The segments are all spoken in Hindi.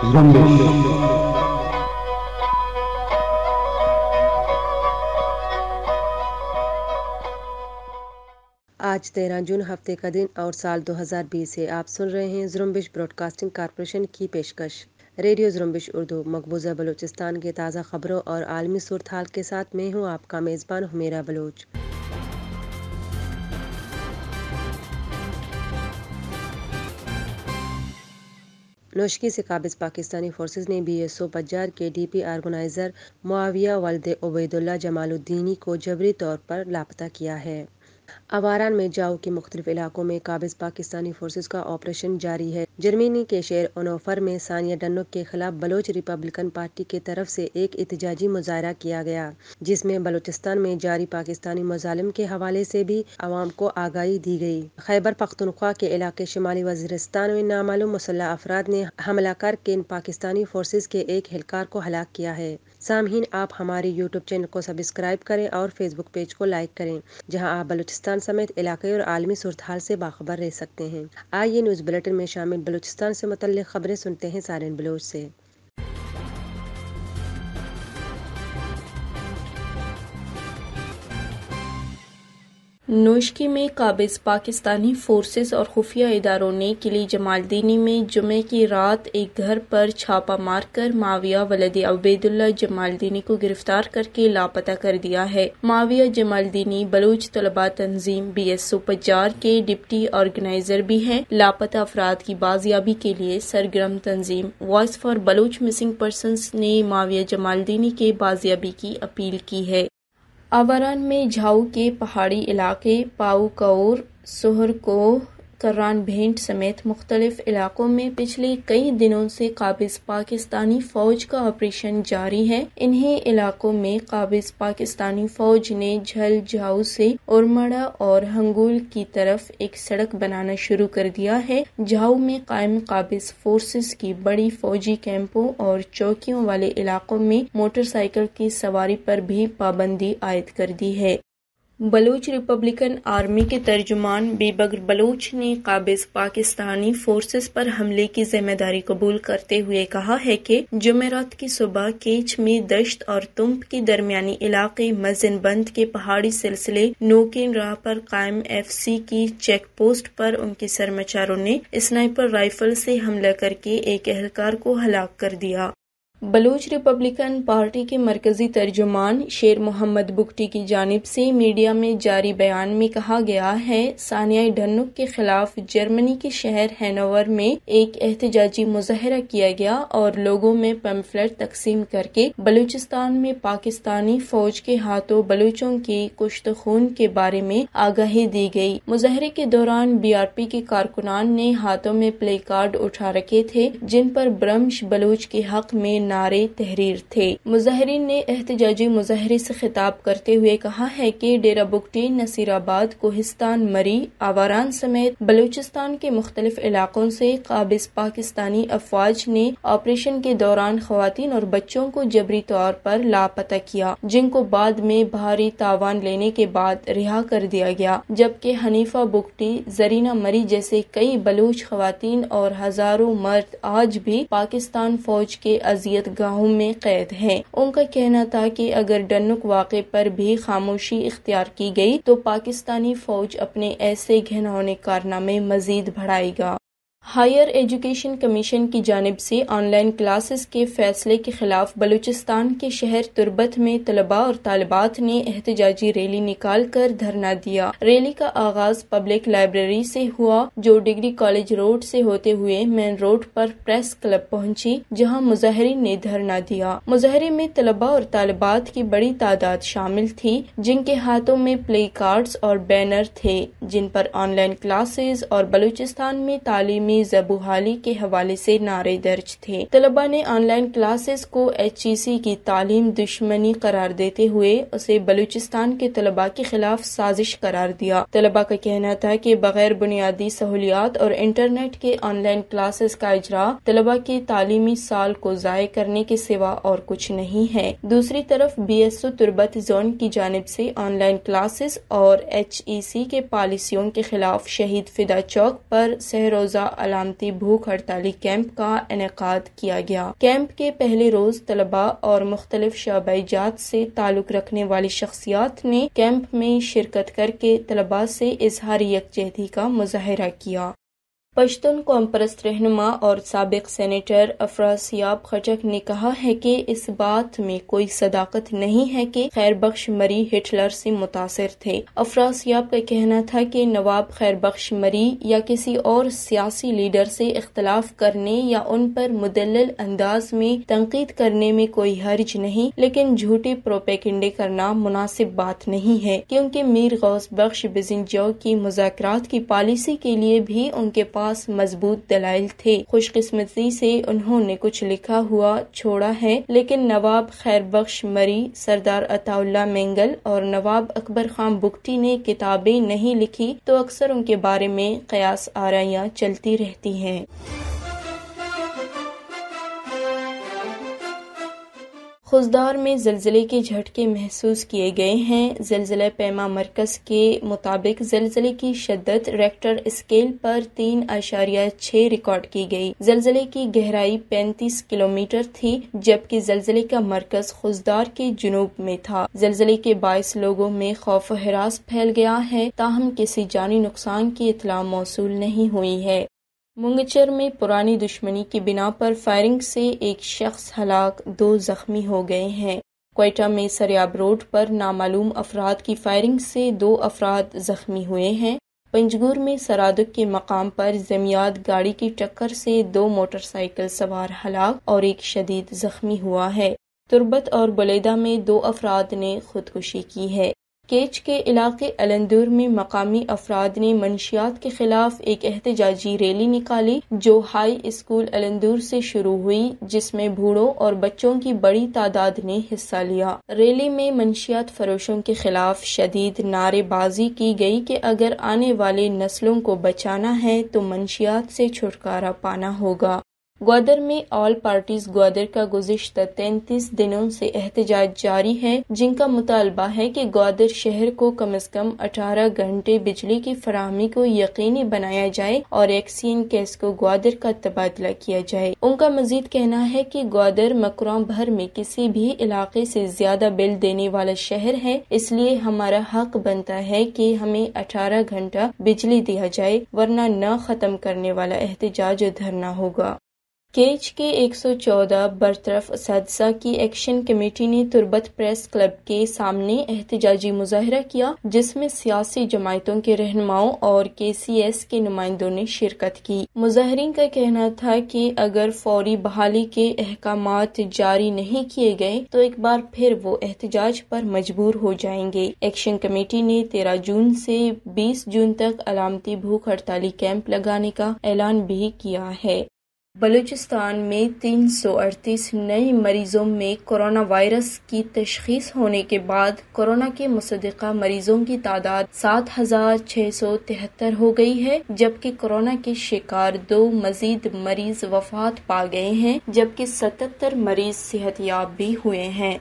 आज तेरह जून हफ्ते का दिन और साल 2020 है आप सुन रहे हैं जुरम्बिश ब्रॉडकास्टिंग कारपोरेशन की पेशकश रेडियो जुरम्बिश उर्दू मकबूजा बलूचिस्तान के ताज़ा खबरों और आलमी सूरत के साथ मैं हूँ आपका मेज़बान हमेरा बलोच नौशकी से काबिज पाकिस्तानी फोर्सेज ने बी एस ओ पजार के डीपी आर्गनाइजर मुआविया वल्द उबैदुल्ला जमालुद्दीनी को जबरी तौर पर लापता किया है अवारान में जाओ के मुख्तलिफ इलाकों में काबिज पाकिस्तानी फोर्सेज का ऑपरेशन जारी है जर्मनी के शहर ओनोफर में सानिया डनुक के खिलाफ बलोच रिपब्लिकन पार्टी के तरफ से एक एहतजाजी मुजाहरा किया गया जिसमें बलोचिस्तान में जारी पाकिस्तानी मजालिम के हवाले से भी आवाम को आगाही दी गई खैबर पख्तनख्वा के इलाके शुमाली वजीरस्तान में नामालूम मुसल्ह अफराद ने हमला करके इन पाकिस्तानी फोर्सेज के एक एहलकार को हलाक किया है सामहीन आप हमारे यूट्यूब चैनल को सब्सक्राइब करें और फेसबुक पेज को लाइक करें जहाँ आप बलोचिस्तान पाकिस्तान समेत इलाके और आलमी सूरत से बाखबर रह सकते हैं आइए न्यूज़ बुलेटिन में शामिल बलूचिस्तान से मुतल खबरें सुनते हैं सारे बलोच से नुश्की में काबिज पाकिस्तानी फोर्सेस और खुफिया इदारों ने किली जमालदीनी में जुमे की रात एक घर पर छापा मारकर माविया वलदी अबेदुल्ला जमालदीनी को गिरफ्तार करके लापता कर दिया है माविया जमालदीनी बलूच तलबा तंजीम बी एस ओ पजार के डिप्टी ऑर्गेनाइजर भी हैं लापता अफराद की बाजियाबी के लिए सरगर्म तंजीम voice for Baloch missing person ने माविया जमालदीनी के बाजियाबी की अपील की है आवरण में झाऊ के पहाड़ी इलाके, पाउकौर, सोहरकोह करान भेंट समेत मुख्तलिफ इलाकों में पिछले कई दिनों से काबिज पाकिस्तानी फौज का ऑपरेशन जारी है इन्हीं इलाकों में काबिज पाकिस्तानी फौज ने झल झाऊ से उर्मड़ा और हंगुल की तरफ एक सड़क बनाना शुरू कर दिया है झाऊ में कायम काबिज फोर्सेस की बड़ी फौजी कैंपों और चौकियों वाले इलाकों में मोटरसाइकिल की सवारी पर भी पाबंदी आयद कर दी है बलूच रिपब्लिकन आर्मी के तर्जुमान बेबगर बलूच ने काबिज पाकिस्तानी फोर्सेस पर हमले की जिम्मेदारी कबूल करते हुए कहा है कि जमेरात की सुबह केच में दश्त और तुम्प के दरमियानी इलाके मजिन बंद के पहाड़ी सिलसिले नोकिन राह पर कायम एफ सी की चेक पोस्ट पर उनके सरमाचारों ने स्नाइपर राइफल से हमला करके एक एहलकार को हलाक कर दिया बलूच रिपब्लिकन पार्टी के मरकजी तर्जुमान शेर मोहम्मद बुगटी की जानब से मीडिया में जारी बयान में कहा गया है सानिया डनुक के खिलाफ जर्मनी के शहर हैनोवर में एक एहतजाजी मुजाहरा किया गया और लोगों में पम्फलेट तकसीम करके बलूचिस्तान में पाकिस्तानी फौज के हाथों बलूचों की कुश्त खून के बारे में आगाही दी गई मुजाहरे के दौरान बी आर पी के कारकुनान ने हाथों में प्ले कार्ड उठा रखे थे जिन पर ब्रम्श बलूच के हक में नारे तहरीर थे मुजाहरीन ने एहतजाजी मुजाहरे से खिताब करते हुए कहा है कि डेरा बुगटी नसीराबाद कोहिस्तान मरी आवारान समेत बलूचिस्तान के मुख्तलिफ इलाकों से काबिज पाकिस्तानी अफवाज ने ऑपरेशन के दौरान खुवान और बच्चों को जबरी तौर पर लापता किया जिनको बाद में भारी तावान लेने के बाद रिहा कर दिया गया जबकि हनीफा बुगटी जरीना मरी जैसे कई बलूच खुवान और हजारों मर्द आज भी पाकिस्तान फौज के अजियत गाँव में कैद है उनका कहना था की अगर डनुक वाक़े पर भी खामोशी इख्तियार की गयी तो पाकिस्तानी फौज अपने ऐसे घिनौने कारनामे मजीद बढ़ाएगा हायर एजुकेशन कमीशन की जानब से ऑनलाइन क्लासेस के फैसले के खिलाफ बलूचिस्तान के शहर तुरबत में तलबा और तालबात ने एहतजाजी रैली निकाल कर धरना दिया रैली का आगाज पब्लिक लाइब्रेरी से हुआ जो डिग्री कॉलेज रोड से होते हुए मेन रोड पर प्रेस क्लब पहुंची जहां मुजाहरीन ने धरना दिया मुजाहरे में तलबा और तालबात की बड़ी तादाद शामिल थी जिनके हाथों में प्ले कार्ड और बैनर थे जिन पर ऑनलाइन क्लासेज और बलूचिस्तान में तालीमी अपनी जबूहाली के हवाले से नारे दर्ज थे तलबा ने ऑनलाइन क्लासेस को एच e की तालीम दुश्मनी करार देते हुए उसे बलूचिस्तान के तलबा के खिलाफ साजिश करार दिया तलबा का कहना था की बगैर बुनियादी सहूलियात और इंटरनेट के ऑनलाइन क्लासेस का इजरा तलबा के तालीमी साल को ज़ाय करने के सिवा और कुछ नहीं है दूसरी तरफ B S O Turbat zone की जानब ऐसी ऑनलाइन क्लासेस और एच ई सी के पॉलिसियों के खिलाफ शहीद फिदा चौक आरोप सहरोजा अलामती भूख हड़ताली कैंप का इनका किया गया कैंप के पहले रोज तलबा और मुख्तलिफ शबाई जात से ताल्लुक रखने वाली शख्सियात ने कैंप में शिरकत करके तलबा से इजहार यकजहती का मुजाहरा किया पश्तून कॉम्प्रेस रहनुमा और सबक सेनेटर अफरासियाब खजक ने कहा है कि इस बात में कोई सदाकत नहीं है कि खैर बख्श मरी हिटलर से मुतासर थे अफरासियाब का कहना था कि नवाब खैर बख्श मरी या किसी और सियासी लीडर से इख्तलाफ करने या उन पर मुदल अंदाज में तनकीद करने में कोई हर्ज नहीं लेकिन झूठे प्रोपेकंडे करना मुनासिब बात नहीं है क्योंकि मीर गौस बख्श बिजिन की मुजाक की पॉलिसी के लिए भी उनके पास पास मजबूत दलाइल थे खुशकिस्मती से उन्होंने कुछ लिखा हुआ छोड़ा है लेकिन नवाब खैर बख्श मरी सरदार अताउल्ला मेंगल और नवाब अकबर खान बुगटी ने किताबें नहीं लिखी तो अक्सर उनके बारे में कयास आरियाँ चलती रहती हैं खुजदार में जलजिले के झटके महसूस किए गए हैं ज़लज़ला पैमा मरकज़ के मुताबिक जलजिले की शदत रेक्टर स्केल पर तीन अशारिया छः रिकॉर्ड की गई जलजिले की गहराई पैंतीस किलोमीटर थी जबकि जलजिले का मरकज़ खुजदार के जुनूब में था जलजिले के बाईस लोगों में खौफ हरास फैल गया है ताहम किसी जानी नुकसान की इतला मौसू नहीं हुई है मुंगचर में पुरानी दुश्मनी की बिना पर फायरिंग से एक शख्स हलाक दो जख्मी हो गए हैं कोयटा में सरयाब रोड पर नामालूम अफराद की फायरिंग से दो अफराद जख्मी हुए हैं पंजगुर में सरादक के मकाम पर जमियात गाड़ी की टक्कर से दो मोटरसाइकिल सवार हलाक और एक शदीद जख्मी हुआ है तुर्बत और बलेदा में दो अफराद ने खुदकुशी की है केच के इलाके अलंदूर में मकामी अफराद ने मनशियात के खिलाफ एक एहतजाजी रैली निकाली जो हाई स्कूल अलंदूर से शुरू हुई जिसमें बूढ़ों और बच्चों की बड़ी तादाद ने हिस्सा लिया रैली में मनशियात फरोशों के खिलाफ शदीद नारेबाजी की गई कि अगर आने वाले नस्लों को बचाना है तो मनशियात से छुटकारा पाना होगा ग्वादर में ऑल पार्टीज ग्वादर का गुजशत तैतीस दिनों से एहतजाज जारी है जिनका मुतालबा है कि ग्वादर शहर को कम अज कम अठारह घंटे बिजली की फरहमी को यकीनी बनाया जाए और एक्सीन केस को ग्वादर का तबादला किया जाए उनका मजीद कहना है की ग्वादर मकरों भर में किसी भी इलाके से ज्यादा बिल देने वाला शहर है इसलिए हमारा हक बनता है की हमें अठारह घंटा बिजली दिया जाए वरना न खत्म करने वाला एहतजाज धरना होगा केच के एक सौ चौदह बरतरफ इसतजा की एक्शन कमेटी ने तुरबत प्रेस क्लब के सामने एहतजाजी मुजाहरा किया जिसमें सियासी जमायतों के रहनुमाओं और के सी एस के नुमाइंदों ने शिरकत की मुजाहरीन का कहना था कि अगर फौरी बहाली के अहकाम जारी नहीं किए गए तो एक बार फिर वो एहतजाज पर मजबूर हो जाएंगे एक्शन कमेटी ने तेरह जून से बीस जून तक अलामती भूख हड़ताली कैंप लगाने का ऐलान भी किया है बलूचिस्तान में तीन सौ अड़तीस नए मरीजों में कोरोना वायरस की तशखीस होने के बाद कोरोना के मुसदा मरीजों की तादाद सात हजार छः सौ तिहत्तर हो गई है जबकि कोरोना के शिकार दो मजीद मरीज वफात पा गए हैं जबकि सतहत्तर मरीज सेहतियाब भी हुए हैं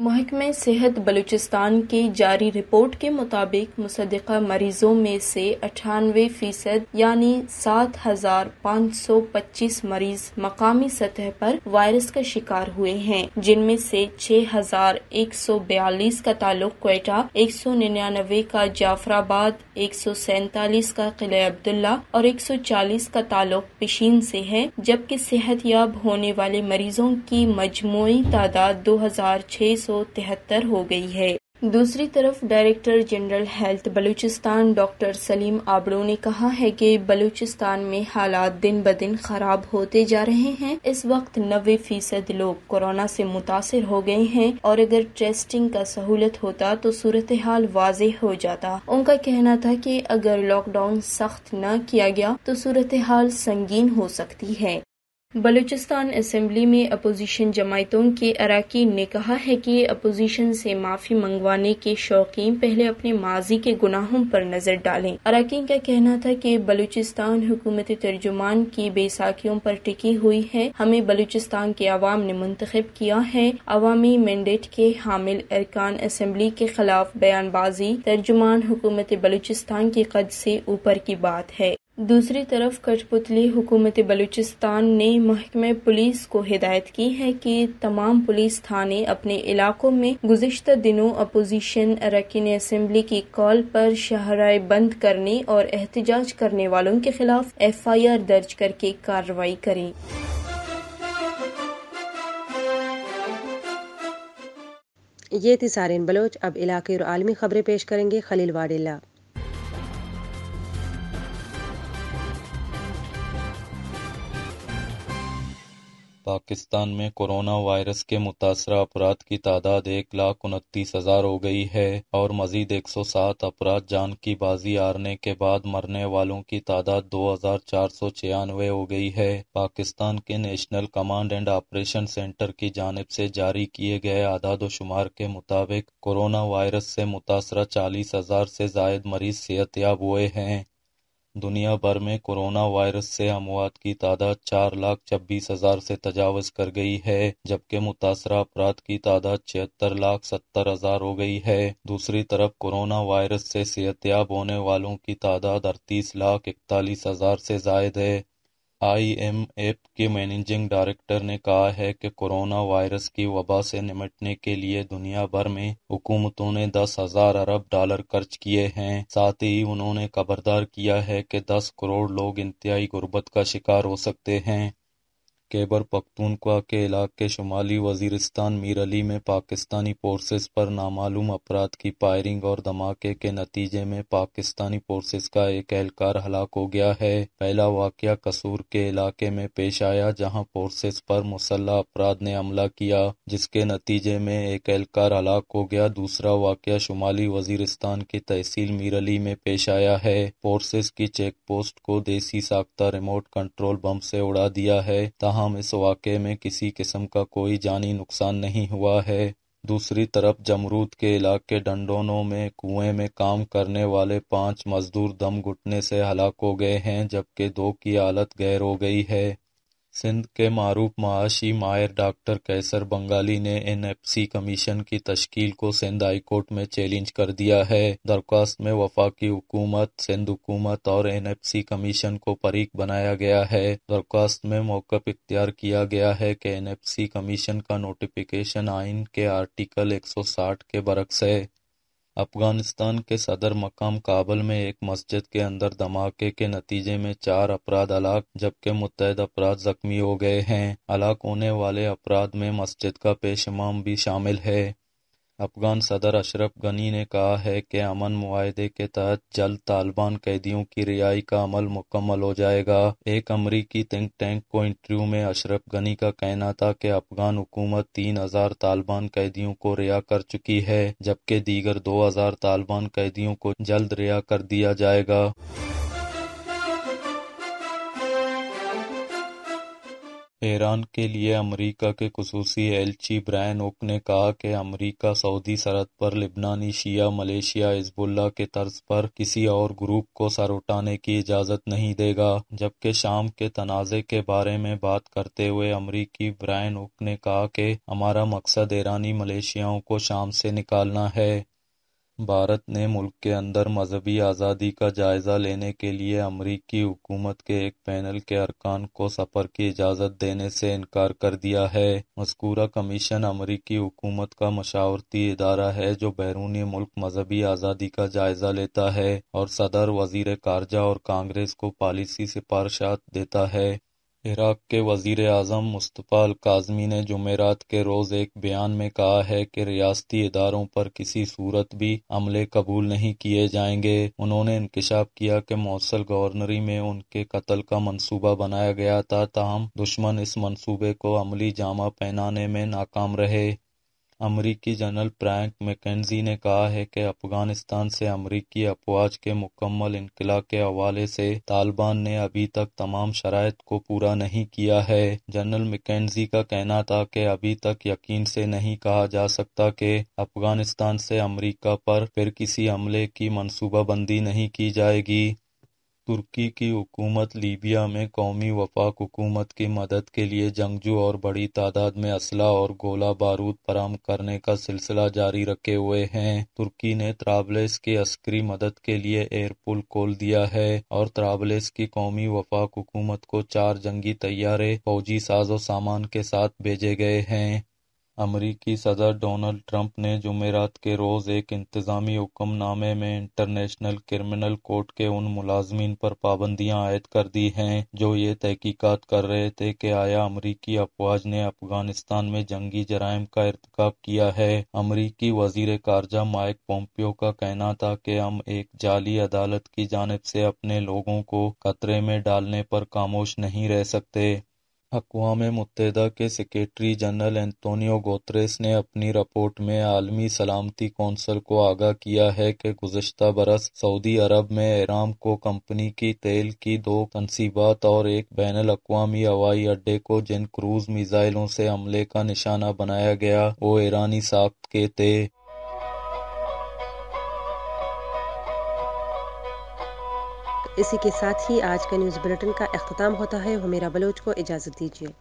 महकमे सेहत बलूचिस्तान की जारी रिपोर्ट के मुताबिक मुसदा मरीजों में से अठानवे फीसद यानी सात हजार पाँच सौ पच्चीस मरीज मकामी सतह पर वायरस का शिकार हुए हैं जिनमें से छः हजार एक सौ बयालीस का ताल्लुक कोयटा एक सौ निन्यानवे का जाफराबाद एक सौ सैतालीस का किले अब्दुल्ला और एक सौ चालीस का ताल्लुक पिशीन से है जबकि याब होने वाले मरीजों की मजमू तादाद दो हजार छह हो गई है दूसरी तरफ director general health Balochistan doctor Saleem Abro ने कहा है कि बलूचिस्तान में हालात दिन ब दिन खराब होते जा रहे हैं इस वक्त नबे फीसद लोग कोरोना से मुतासर हो गए हैं और अगर टेस्टिंग का सहूलत होता तो सूरत हाल वाज हो जाता उनका कहना था कि अगर लॉकडाउन सख्त न किया गया तो सूरत हाल संगीन हो सकती है बलूचिस्तान असेंबली में अपोजिशन जमायतों के अरकान ने कहा है कि अपोजिशन से माफी मंगवाने के शौकीन पहले अपने माजी के गुनाहों पर नजर डालें अरकान का कहना था कि बलूचिस्तान हुकूमती तर्जुमान की बेसाखियों पर टिकी हुई है हमें बलूचिस्तान के आवाम ने मुंतखब किया है अवामी मैंडेट के हामिल अरकान असम्बली के खिलाफ बयानबाजी तर्जुमान हुकूमत बलूचिस्तान के कद से ऊपर की बात है दूसरी तरफ कठपुतली हुकूमत बलूचिस्तान ने महकमे पुलिस को हिदायत की है कि तमाम पुलिस थाने अपने इलाकों में गुजशत दिनों अपोजिशन अरकिन असम्बली की कॉल पर शहराए बंद करने और एहतजाज करने वालों के खिलाफ एफ आई आर दर्ज करके कार्रवाई करें ये थी सारे बलोच अब इलाके और आलमी खबरें पेश करेंगे खलील वाडिल्ला पाकिस्तान में कोरोना वायरस के मुतासर अफराद की तादाद एक लाख उनतीस हजार हो गई है और मजीद एक सौ सात अफराद जान की बाजी हारने के बाद मरने वालों की तादाद दो हजार चार सौ छियानवे हो गई है पाकिस्तान के national command and operation centre की जानब से जारी किए गए आदाद शुमार के मुताबिक कोरोना वायरस से मुतासरा चालीस हजार से जायद मरीज सेहत याब हुए हैं दुनिया भर में कोरोना वायरस से अमवात की तादाद चार लाख छब्बीस हजार से तजावज कर गई है जबकि मुतासरा अफराद की तादाद छिहत्तर लाख सत्तर हजार हो गई है दूसरी तरफ कोरोना वायरस से सेहतयाब होने वालों की तादाद अड़तीस लाख इकतालीस हजार से जायद है आईएमएफ के मैनेजिंग डायरेक्टर ने कहा है कि कोरोना वायरस की वबा से निपटने के लिए दुनिया भर में हुकूमतों ने दस हजार अरब डॉलर खर्च किए हैं साथ ही उन्होंने खबरदार किया है कि दस करोड़ लोग इंतहाई गुर्बत का शिकार हो सकते हैं खैबर पख्तूनख्वा के इलाके शुमाली वजीरिस्तान मीरली में पाकिस्तानी फोर्सेज पर नामालूम अफराद की फायरिंग और धमाके के नतीजे में पाकिस्तानी फोर्सेज का एक एहलकार हलाक हो गया है पहला वाकया कसूर के इलाके में पेश आया जहां फोर्सेज पर मुसल्ह अफराद ने हमला किया जिसके नतीजे में एक एहलकार हलाक हो गया दूसरा वाकया शुमाली वजीरिस्तान की तहसील मीरली में पेश आया है फोर्सेज की चेक पोस्ट को देसी साख्ता रिमोट कंट्रोल बम से उड़ा दिया है तहा ताहम इस वाक़े में किसी किस्म का कोई जानी नुकसान नहीं हुआ है दूसरी तरफ जमरूद के इलाके डंडोनों में कुएं में काम करने वाले पांच मजदूर दम घुटने से हलाक हो गए हैं जबकि दो की हालत गैर हो गई है सिंध के मारूफ माशी मायर डॉक्टर कैसर बंगाली ने एनएफसी कमीशन की तश्कील को सिंध हाई कोर्ट में चैलेंज कर दिया है दरख्वास्त में वफाकी हुकूमत सिंध हुकूमत और एनएफसी कमीशन को परीक बनाया गया है दरख्वास्त में मौकफ इख्तियार किया गया है कि एनएफसी कमीशन का नोटिफिकेशन आइन के आर्टिकल 160 के बरक्स है अफगानिस्तान के सदर मकाम काबल में एक मस्जिद के अंदर धमाके के नतीजे में चार अपराध हलाक जबकि मुतहद अपराध जख्मी हो गए हैं हलाक होने वाले अपराध में मस्जिद का पेशमाम भी शामिल है अफगान सदर अशरफ गनी ने कहा है कि अमन माहदे के तहत जल्द तालिबान कैदियों की रिहाई का अमल मुकम्मल हो जाएगा एक अमरीकी थिंक टैंक को इंटरव्यू में अशरफ गनी का कहना था कि अफगान हुकूमत तीन हजार तालिबान कैदियों को रिहा कर चुकी है जबकि दीगर दो हजार तालिबान कैदियों को जल्द रिहा कर दिया जाएगा ईरान के लिए अमेरिका के खसूसी एलची ब्रायन ओक ने कहा कि अमेरिका सऊदी सरहद पर लिबनानी शिया मलेशिया हिजबुल्ला के तर्ज पर किसी और ग्रुप को सर उठाने की इजाज़त नहीं देगा जबकि शाम के तनाज़े के बारे में बात करते हुए अमरीकी ब्रायन ओक ने कहा कि हमारा मकसद ईरानी मलेशियाओं को शाम से निकालना है भारत ने मुल्क के अंदर मजहबी आज़ादी का जायजा लेने के लिए अमरीकी हुकूमत के एक पैनल के अरकान को सफर की इजाज़त देने से इनकार कर दिया है मस्कूरा कमीशन अमरीकी हुकूमत का मशावरती इदारा है जो बैरूनी मुल्क मजहबी आज़ादी का जायजा लेता है और सदर वजीर खारजा और कांग्रेस को पॉलिसी सिफारशात देता है इराक़ के वजीर अजम मुस्तफ़ा अल-काज़मी ने जमेरात के रोज़ एक बयान में कहा है कि रियाती इदारों पर किसी सूरत भी अमले कबूल नहीं किए जाएंगे। उन्होंने इंकशाफ किया कि मोसल गवर्नरी में उनके कत्ल का मनसूबा बनाया गया था, तहम दुश्मन इस मनसूबे को अमली जामा पहनाने में नाकाम रहे। अमरीकी जनरल फ्रैंक मैकेंजी ने कहा है कि अफगानिस्तान से अमरीकी अफवाज के मुकम्मल इनकला के हवाले से तालिबान ने अभी तक तमाम शराय को पूरा नहीं किया है जनरल मैकेंजी का कहना था कि अभी तक यकीन से नहीं कहा जा सकता कि अफगानिस्तान से अमरीका पर फिर किसी हमले की मनसूबाबंदी नहीं की जाएगी तुर्की की हुकूमत लीबिया में कौमी वफाक हुकूमत की मदद के लिए जंगजू और बड़ी तादाद में असला और गोला बारूद फराम करने का सिलसिला जारी रखे हुए हैं तुर्की ने त्राबलेस की अस्करी मदद के लिए एयरपुल खोल दिया है और त्राबलेस की कौमी वफाक हुकूमत को चार जंगी तैयारे फौजी साजो सामान के साथ भेजे गए हैं अमरीकी सदर डोनाल्ड ट्रंप ने जुमेरात के रोज एक इंतजामी हुक्मनामे में इंटरनेशनल क्रिमिनल कोर्ट के उन मुलाजमीन पर पाबंदियां आयद कर दी हैं जो ये तहकीकात कर रहे थे कि आया अमरीकी अफवाज ने अफगानिस्तान में जंगी जराइम का इरतकाब किया है अमरीकी वजीर खारजा माइक पोम्पियो का कहना था कि हम एक जाली अदालत की जानब से अपने लोगों को खतरे में डालने पर खामोश नहीं रह सकते अक़वाम मुत्तहदा के सेक्रेटरी जनरल एंतोनी गोत्रेस ने अपनी रिपोर्ट में आलमी सलामती कौंसल को आगाह किया है कि गुजशत बरस सऊदी अरब में एराम को कंपनी की तेल की दो तनसीबात और एक बैन अवी हवाई अड्डे को जिन क्रूज़ मिज़ाइलों से हमले का निशाना बनाया गया वो ईरानी साख्त के थे इसी के साथ ही आज का न्यूज़ बुलेटिन का अख्ताम होता है हमेरा बलोच को इजाज़त दीजिए